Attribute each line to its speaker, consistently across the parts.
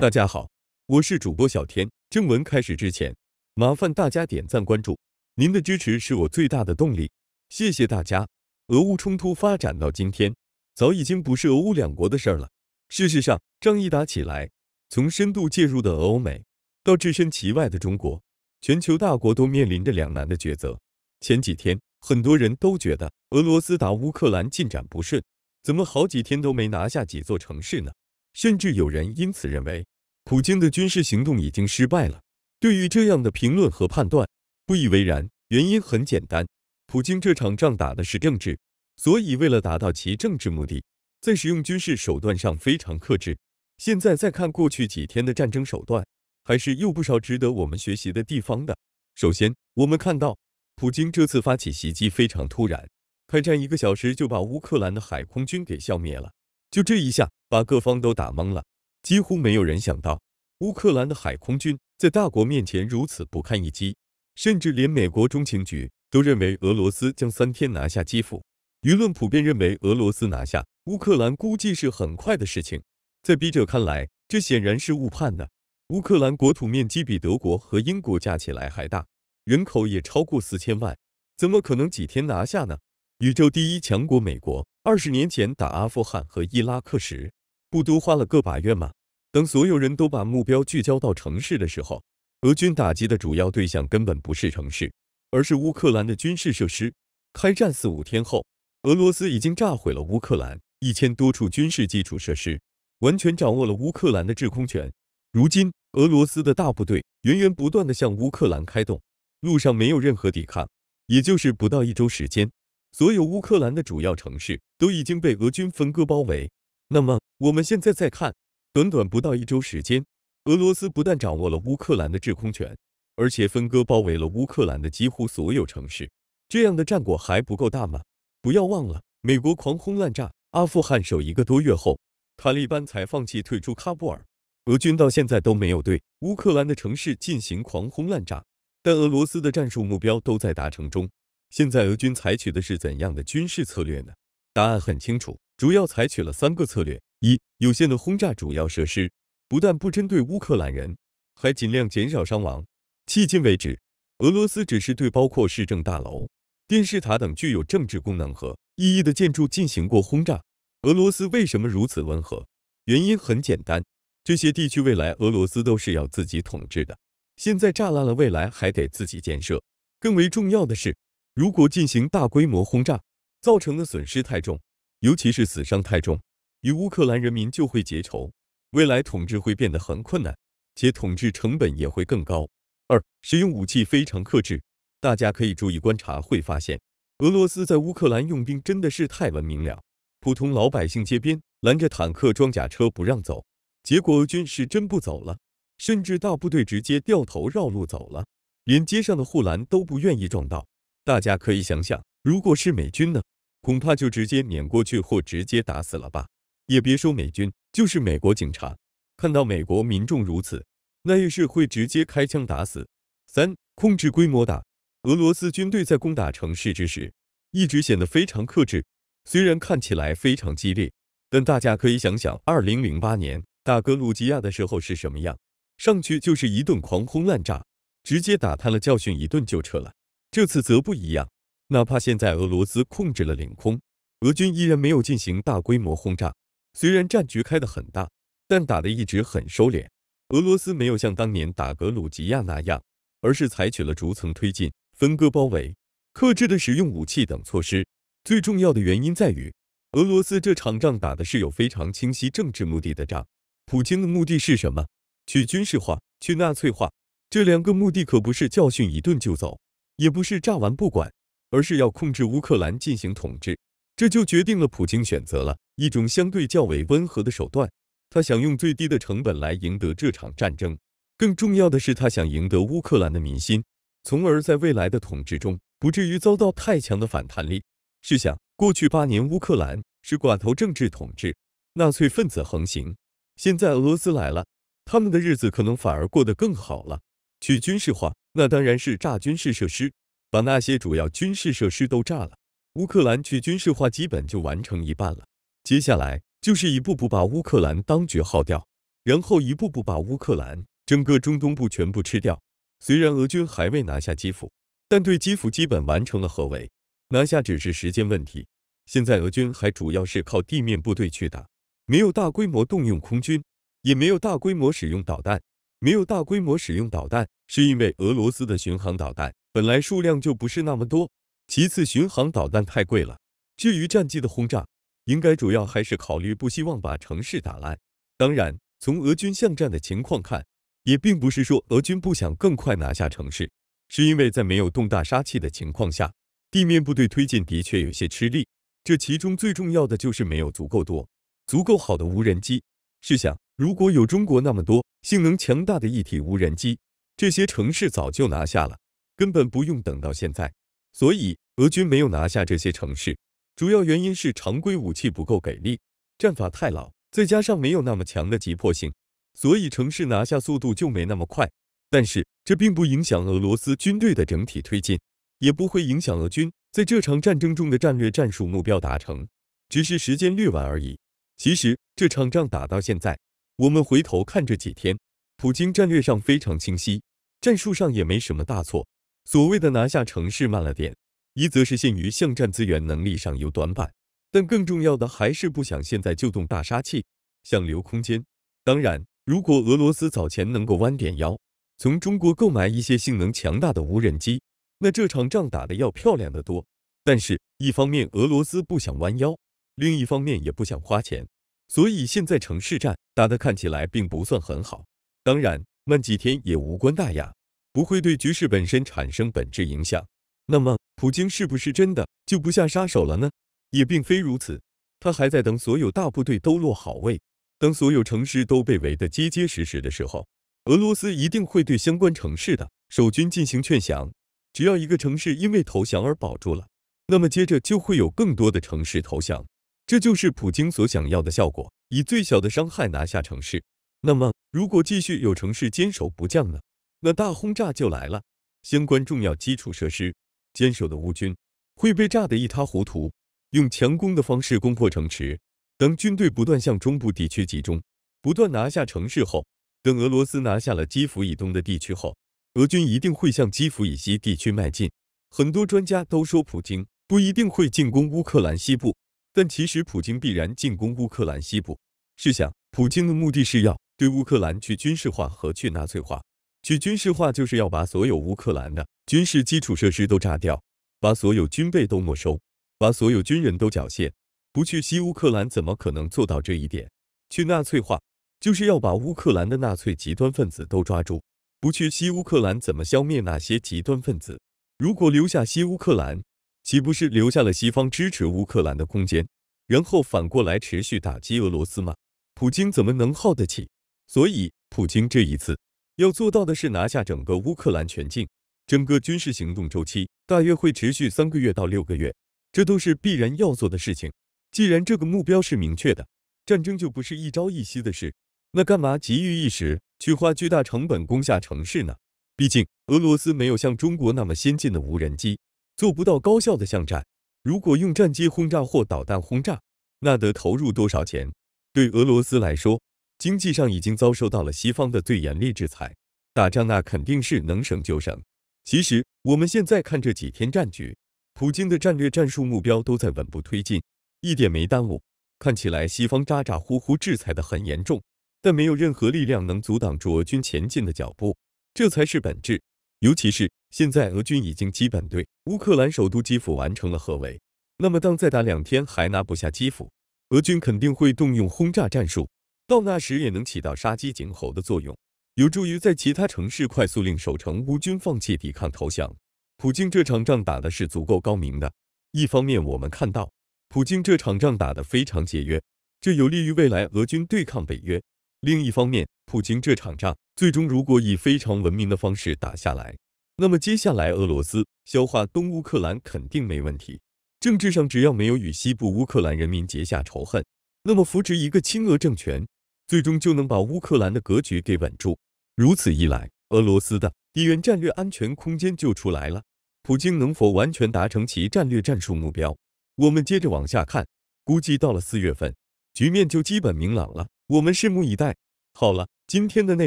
Speaker 1: 大家好，我是主播小天。正文开始之前，麻烦大家点赞关注，您的支持是我最大的动力。谢谢大家。俄乌冲突发展到今天，早已经不是俄乌两国的事儿了。事实上，仗一打起来，从深度介入的欧美，到置身其外的中国，全球大国都面临着两难的抉择。前几天，很多人都觉得俄罗斯打乌克兰进展不顺，怎么好几天都没拿下几座城市呢？甚至有人因此认为。普京的军事行动已经失败了。对于这样的评论和判断，不以为然。原因很简单，普京这场仗打的是政治，所以为了达到其政治目的，在使用军事手段上非常克制。现在再看过去几天的战争手段，还是有不少值得我们学习的地方的。首先，我们看到普京这次发起袭击非常突然，开战一个小时就把乌克兰的海空军给消灭了，就这一下把各方都打懵了，几乎没有人想到。乌克兰的海空军在大国面前如此不堪一击，甚至连美国中情局都认为俄罗斯将三天拿下基辅。舆论普遍认为俄罗斯拿下乌克兰估计是很快的事情。在笔者看来，这显然是误判的。乌克兰国土面积比德国和英国加起来还大，人口也超过四千万，怎么可能几天拿下呢？宇宙第一强国美国二十年前打阿富汗和伊拉克时，不都花了个把月吗？当所有人都把目标聚焦到城市的时候，俄军打击的主要对象根本不是城市，而是乌克兰的军事设施。开战四五天后，俄罗斯已经炸毁了乌克兰一千多处军事基础设施，完全掌握了乌克兰的制空权。如今，俄罗斯的大部队源源不断地向乌克兰开动，路上没有任何抵抗，也就是不到一周时间，所有乌克兰的主要城市都已经被俄军分割包围。那么，我们现在再看。短短不到一周时间，俄罗斯不但掌握了乌克兰的制空权，而且分割包围了乌克兰的几乎所有城市。这样的战果还不够大吗？不要忘了，美国狂轰滥炸阿富汗，守一个多月后，塔利班才放弃退出喀布尔。俄军到现在都没有对乌克兰的城市进行狂轰滥炸，但俄罗斯的战术目标都在达成中。现在俄军采取的是怎样的军事策略呢？答案很清楚，主要采取了三个策略。一有限的轰炸主要设施，不但不针对乌克兰人，还尽量减少伤亡。迄今为止，俄罗斯只是对包括市政大楼、电视塔等具有政治功能和意义的建筑进行过轰炸。俄罗斯为什么如此温和？原因很简单，这些地区未来俄罗斯都是要自己统治的，现在炸烂了，未来还得自己建设。更为重要的是，如果进行大规模轰炸，造成的损失太重，尤其是死伤太重。与乌克兰人民就会结仇，未来统治会变得很困难，且统治成本也会更高。二，使用武器非常克制，大家可以注意观察，会发现俄罗斯在乌克兰用兵真的是太文明了。普通老百姓街边拦着坦克装甲车不让走，结果俄军是真不走了，甚至大部队直接掉头绕路走了，连街上的护栏都不愿意撞到。大家可以想想，如果是美军呢？恐怕就直接碾过去或直接打死了吧。也别说美军，就是美国警察，看到美国民众如此，那也是会直接开枪打死。三控制规模大。俄罗斯军队在攻打城市之时，一直显得非常克制，虽然看起来非常激烈，但大家可以想想，二零零八年打格鲁吉亚的时候是什么样，上去就是一顿狂轰滥炸，直接打瘫了，教训一顿就撤了。这次则不一样，哪怕现在俄罗斯控制了领空，俄军依然没有进行大规模轰炸。虽然战局开得很大，但打得一直很收敛。俄罗斯没有像当年打格鲁吉亚那样，而是采取了逐层推进、分割包围、克制的使用武器等措施。最重要的原因在于，俄罗斯这场仗打的是有非常清晰政治目的的仗。普京的目的是什么？去军事化，去纳粹化。这两个目的可不是教训一顿就走，也不是炸完不管，而是要控制乌克兰进行统治。这就决定了普京选择了一种相对较为温和的手段，他想用最低的成本来赢得这场战争。更重要的是，他想赢得乌克兰的民心，从而在未来的统治中不至于遭到太强的反弹力。试想，过去八年乌克兰是寡头政治统治，纳粹分子横行，现在俄罗斯来了，他们的日子可能反而过得更好了。去军事化，那当然是炸军事设施，把那些主要军事设施都炸了。乌克兰去军事化基本就完成一半了，接下来就是一步步把乌克兰当局耗掉，然后一步步把乌克兰整个中东部全部吃掉。虽然俄军还未拿下基辅，但对基辅基本完成了合围，拿下只是时间问题。现在俄军还主要是靠地面部队去打，没有大规模动用空军，也没有大规模使用导弹。没有大规模使用导弹，是因为俄罗斯的巡航导弹本来数量就不是那么多。其次，巡航导弹太贵了。至于战机的轰炸，应该主要还是考虑不希望把城市打烂。当然，从俄军巷战的情况看，也并不是说俄军不想更快拿下城市，是因为在没有动大杀器的情况下，地面部队推进的确有些吃力。这其中最重要的就是没有足够多、足够好的无人机。试想，如果有中国那么多性能强大的一体无人机，这些城市早就拿下了，根本不用等到现在。所以。俄军没有拿下这些城市，主要原因是常规武器不够给力，战法太老，再加上没有那么强的急迫性，所以城市拿下速度就没那么快。但是这并不影响俄罗斯军队的整体推进，也不会影响俄军在这场战争中的战略战术目标达成，只是时间略晚而已。其实这场仗打到现在，我们回头看这几天，普京战略上非常清晰，战术上也没什么大错。所谓的拿下城市慢了点。一则，是限于巷战资源能力上有短板，但更重要的还是不想现在就动大杀器，想留空间。当然，如果俄罗斯早前能够弯点腰，从中国购买一些性能强大的无人机，那这场仗打的要漂亮的多。但是，一方面俄罗斯不想弯腰，另一方面也不想花钱，所以现在城市战打的看起来并不算很好。当然，慢几天也无关大雅，不会对局势本身产生本质影响。那么。普京是不是真的就不下杀手了呢？也并非如此，他还在等所有大部队都落好位，等所有城市都被围得结结实实的时候，俄罗斯一定会对相关城市的守军进行劝降。只要一个城市因为投降而保住了，那么接着就会有更多的城市投降，这就是普京所想要的效果，以最小的伤害拿下城市。那么，如果继续有城市坚守不降呢？那大轰炸就来了，相关重要基础设施。坚守的乌军会被炸得一塌糊涂，用强攻的方式攻破城池。等军队不断向中部地区集中，不断拿下城市后，等俄罗斯拿下了基辅以东的地区后，俄军一定会向基辅以西地区迈进。很多专家都说普京不一定会进攻乌克兰西部，但其实普京必然进攻乌克兰西部。试想，普京的目的是要对乌克兰去军事化和去纳粹化。去军事化就是要把所有乌克兰的军事基础设施都炸掉，把所有军备都没收，把所有军人都缴械。不去西乌克兰怎么可能做到这一点？去纳粹化就是要把乌克兰的纳粹极端分子都抓住。不去西乌克兰怎么消灭那些极端分子？如果留下西乌克兰，岂不是留下了西方支持乌克兰的空间，然后反过来持续打击俄罗斯吗？普京怎么能耗得起？所以普京这一次。要做到的是拿下整个乌克兰全境，整个军事行动周期大约会持续三个月到六个月，这都是必然要做的事情。既然这个目标是明确的，战争就不是一朝一夕的事，那干嘛急于一时去花巨大成本攻下城市呢？毕竟俄罗斯没有像中国那么先进的无人机，做不到高效的巷战。如果用战机轰炸或导弹轰炸，那得投入多少钱？对俄罗斯来说，经济上已经遭受到了西方的最严厉制裁。打仗那肯定是能省就省。其实我们现在看这几天战局，普京的战略战术目标都在稳步推进，一点没耽误。看起来西方咋咋呼呼制裁的很严重，但没有任何力量能阻挡住俄军前进的脚步，这才是本质。尤其是现在俄军已经基本对乌克兰首都基辅完成了合围，那么当再打两天还拿不下基辅，俄军肯定会动用轰炸战术，到那时也能起到杀鸡儆猴的作用。有助于在其他城市快速令守城乌军放弃抵抗投降。普京这场仗打的是足够高明的。一方面，我们看到普京这场仗打得非常节约，这有利于未来俄军对抗北约；另一方面，普京这场仗最终如果以非常文明的方式打下来，那么接下来俄罗斯消化东乌克兰肯定没问题。政治上，只要没有与西部乌克兰人民结下仇恨，那么扶植一个亲俄政权。最终就能把乌克兰的格局给稳住，如此一来，俄罗斯的地缘战略安全空间就出来了。普京能否完全达成其战略战术目标？我们接着往下看，估计到了四月份，局面就基本明朗了。我们拭目以待。好了，今天的内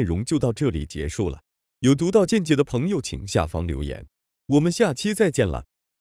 Speaker 1: 容就到这里结束了。有独到见解的朋友，请下方留言。我们下期再见了。